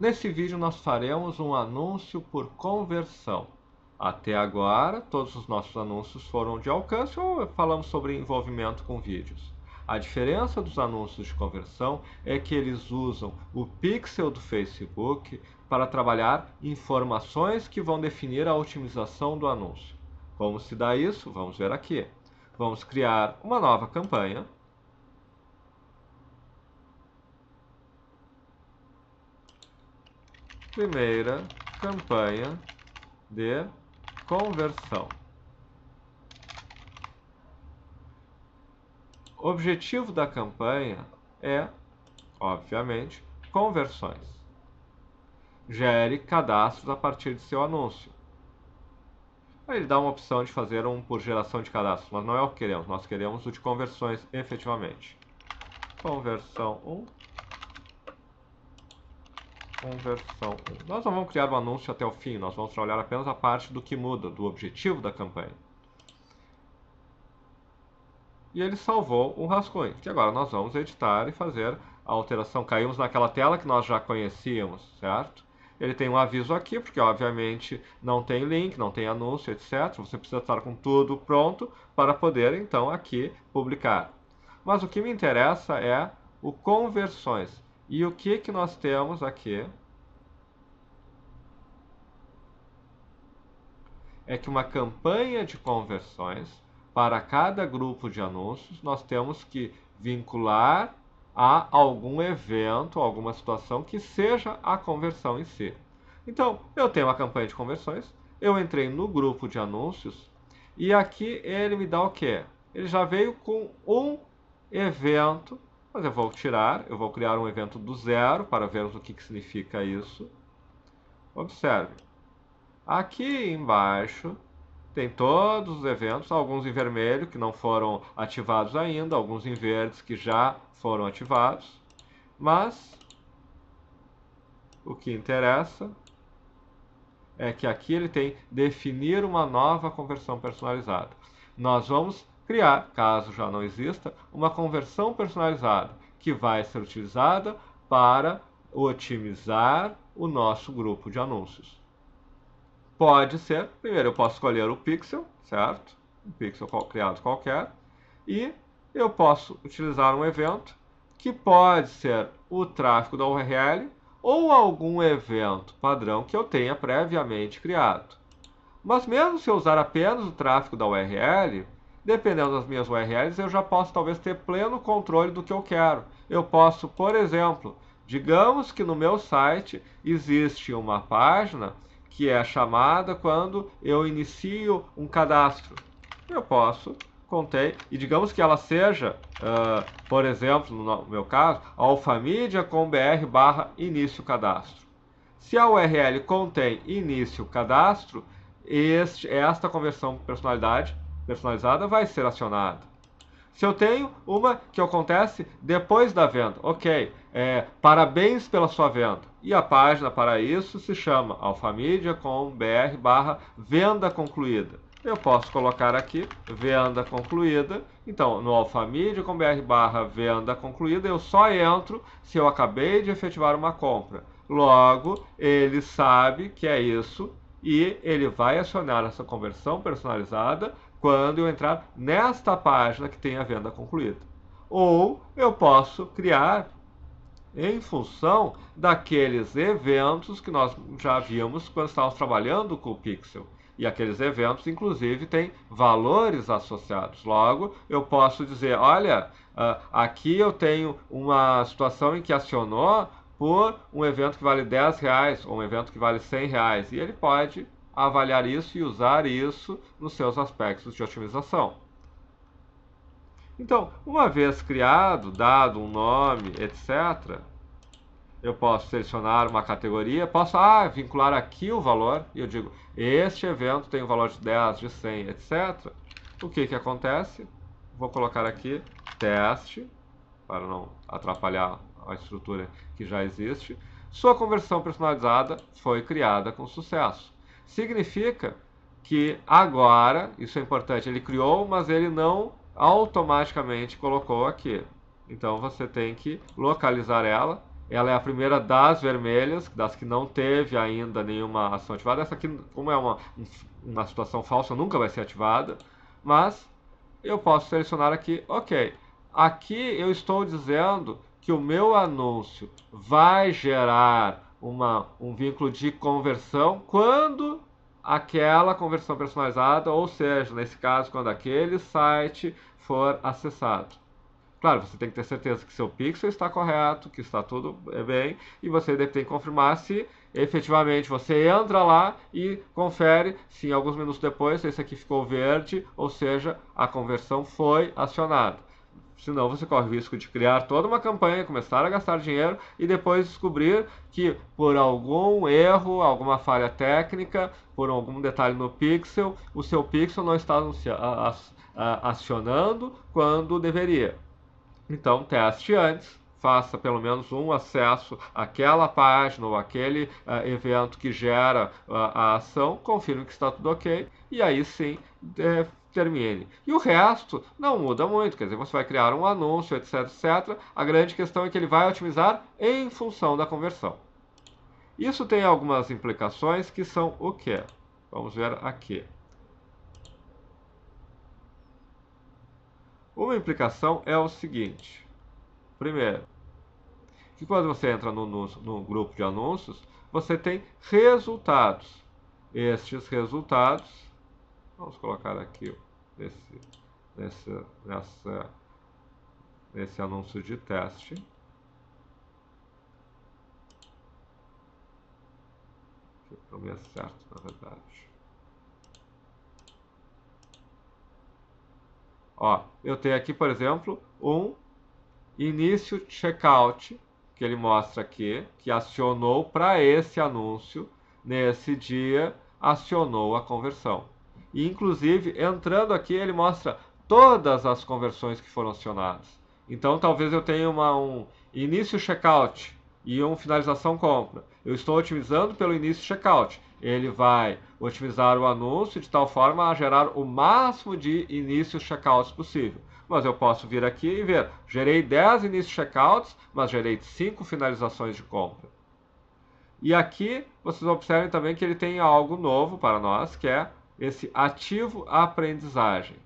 Nesse vídeo nós faremos um anúncio por conversão. Até agora, todos os nossos anúncios foram de alcance ou falamos sobre envolvimento com vídeos. A diferença dos anúncios de conversão é que eles usam o pixel do Facebook para trabalhar informações que vão definir a otimização do anúncio. Como se dá isso? Vamos ver aqui. Vamos criar uma nova campanha. primeira campanha de conversão. O objetivo da campanha é, obviamente, conversões. Gere cadastros a partir de seu anúncio. Aí ele dá uma opção de fazer um por geração de cadastros, mas não é o que queremos. Nós queremos o de conversões efetivamente. Conversão 1. Conversão. Nós não vamos criar o um anúncio até o fim, nós vamos trabalhar apenas a parte do que muda, do objetivo da campanha. E ele salvou um rascunho, que agora nós vamos editar e fazer a alteração. Caímos naquela tela que nós já conhecíamos, certo? Ele tem um aviso aqui, porque obviamente não tem link, não tem anúncio, etc. Você precisa estar com tudo pronto para poder, então, aqui publicar. Mas o que me interessa é o conversões. E o que, que nós temos aqui? É que uma campanha de conversões, para cada grupo de anúncios, nós temos que vincular a algum evento, alguma situação que seja a conversão em si. Então, eu tenho uma campanha de conversões, eu entrei no grupo de anúncios e aqui ele me dá o que? Ele já veio com um evento mas eu vou tirar, eu vou criar um evento do zero para vermos o que, que significa isso. Observe. Aqui embaixo tem todos os eventos, alguns em vermelho que não foram ativados ainda, alguns em verdes que já foram ativados. Mas o que interessa é que aqui ele tem definir uma nova conversão personalizada. Nós vamos criar, caso já não exista, uma conversão personalizada que vai ser utilizada para otimizar o nosso grupo de anúncios. Pode ser, primeiro eu posso escolher o pixel, certo? Um pixel criado qualquer, e eu posso utilizar um evento que pode ser o tráfego da URL ou algum evento padrão que eu tenha previamente criado. Mas mesmo se eu usar apenas o tráfego da URL, Dependendo das minhas URLs, eu já posso talvez ter pleno controle do que eu quero. Eu posso, por exemplo, digamos que no meu site existe uma página que é chamada quando eu inicio um cadastro. Eu posso contei e digamos que ela seja, uh, por exemplo, no meu caso, alfamídia.com.br barra início cadastro. Se a URL contém início cadastro, este, esta conversão personalidade personalizada vai ser acionada. Se eu tenho uma que acontece depois da venda, ok, é, parabéns pela sua venda. E a página para isso se chama alfamídia barra venda concluída. Eu posso colocar aqui venda concluída. Então, no alfamídia barra venda concluída, eu só entro se eu acabei de efetivar uma compra. Logo, ele sabe que é isso e ele vai acionar essa conversão personalizada quando eu entrar nesta página que tem a venda concluída. Ou eu posso criar em função daqueles eventos que nós já víamos quando estávamos trabalhando com o Pixel. E aqueles eventos, inclusive, têm valores associados. Logo, eu posso dizer: olha, ah, aqui eu tenho uma situação em que acionou por um evento que vale 10 reais ou um evento que vale 100 reais. E ele pode avaliar isso e usar isso nos seus aspectos de otimização. Então, uma vez criado, dado um nome, etc., eu posso selecionar uma categoria, posso ah, vincular aqui o valor, e eu digo, este evento tem um valor de 10, de 100, etc. O que, que acontece? Vou colocar aqui teste, para não atrapalhar a estrutura que já existe. Sua conversão personalizada foi criada com sucesso significa que agora, isso é importante, ele criou, mas ele não automaticamente colocou aqui. Então você tem que localizar ela. Ela é a primeira das vermelhas, das que não teve ainda nenhuma ação ativada. Essa aqui, como é uma, uma situação falsa, nunca vai ser ativada. Mas eu posso selecionar aqui, ok. Aqui eu estou dizendo que o meu anúncio vai gerar uma, um vínculo de conversão quando aquela conversão personalizada, ou seja, nesse caso, quando aquele site for acessado. Claro, você tem que ter certeza que seu pixel está correto, que está tudo bem, e você tem que confirmar se efetivamente você entra lá e confere se alguns minutos depois esse aqui ficou verde, ou seja, a conversão foi acionada. Senão você corre o risco de criar toda uma campanha, começar a gastar dinheiro e depois descobrir que por algum erro, alguma falha técnica, por algum detalhe no pixel, o seu pixel não está acionando quando deveria. Então teste antes faça pelo menos um acesso àquela página ou àquele uh, evento que gera uh, a ação, confirme que está tudo ok e aí sim é, termine. E o resto não muda muito, quer dizer, você vai criar um anúncio, etc, etc. A grande questão é que ele vai otimizar em função da conversão. Isso tem algumas implicações que são o quê? Vamos ver aqui. Uma implicação é o seguinte. Primeiro, que quando você entra no, no, no grupo de anúncios, você tem resultados. Estes resultados, vamos colocar aqui nesse, nesse, nessa, nesse anúncio de teste. Para o certo, na verdade. Ó, eu tenho aqui, por exemplo, um início checkout, que ele mostra aqui, que acionou para esse anúncio, nesse dia, acionou a conversão. E, inclusive, entrando aqui, ele mostra todas as conversões que foram acionadas. Então, talvez eu tenha uma, um início checkout e um finalização compra. Eu estou otimizando pelo início checkout. Ele vai otimizar o anúncio de tal forma a gerar o máximo de inícios checkouts possível mas eu posso vir aqui e ver, gerei 10 inícios checkouts, mas gerei 5 finalizações de compra. E aqui vocês observem também que ele tem algo novo para nós, que é esse ativo aprendizagem.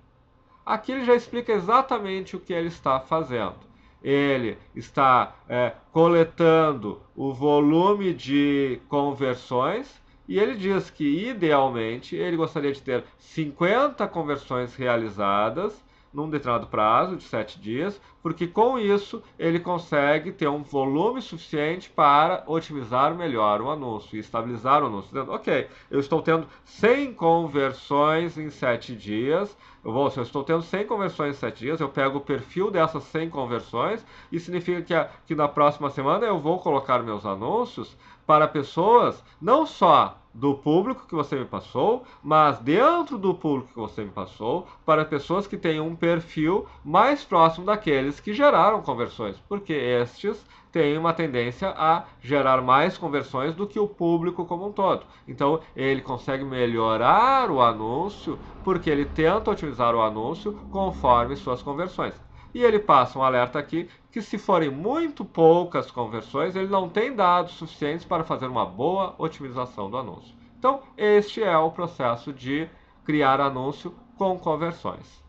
Aqui ele já explica exatamente o que ele está fazendo. Ele está é, coletando o volume de conversões e ele diz que, idealmente, ele gostaria de ter 50 conversões realizadas num determinado prazo de sete dias, porque com isso ele consegue ter um volume suficiente para otimizar melhor o anúncio e estabilizar o anúncio. Dizendo, ok, eu estou tendo 100 conversões em sete dias. Bom, se eu estou tendo 100 conversões em 7 dias, eu pego o perfil dessas 100 conversões e significa que, a, que na próxima semana eu vou colocar meus anúncios para pessoas não só do público que você me passou, mas dentro do público que você me passou, para pessoas que têm um perfil mais próximo daqueles que geraram conversões, porque estes têm uma tendência a gerar mais conversões do que o público como um todo. Então, ele consegue melhorar o anúncio porque ele tenta otimizar o anúncio conforme suas conversões e ele passa um alerta aqui que se forem muito poucas conversões, ele não tem dados suficientes para fazer uma boa otimização do anúncio. Então, este é o processo de criar anúncio com conversões.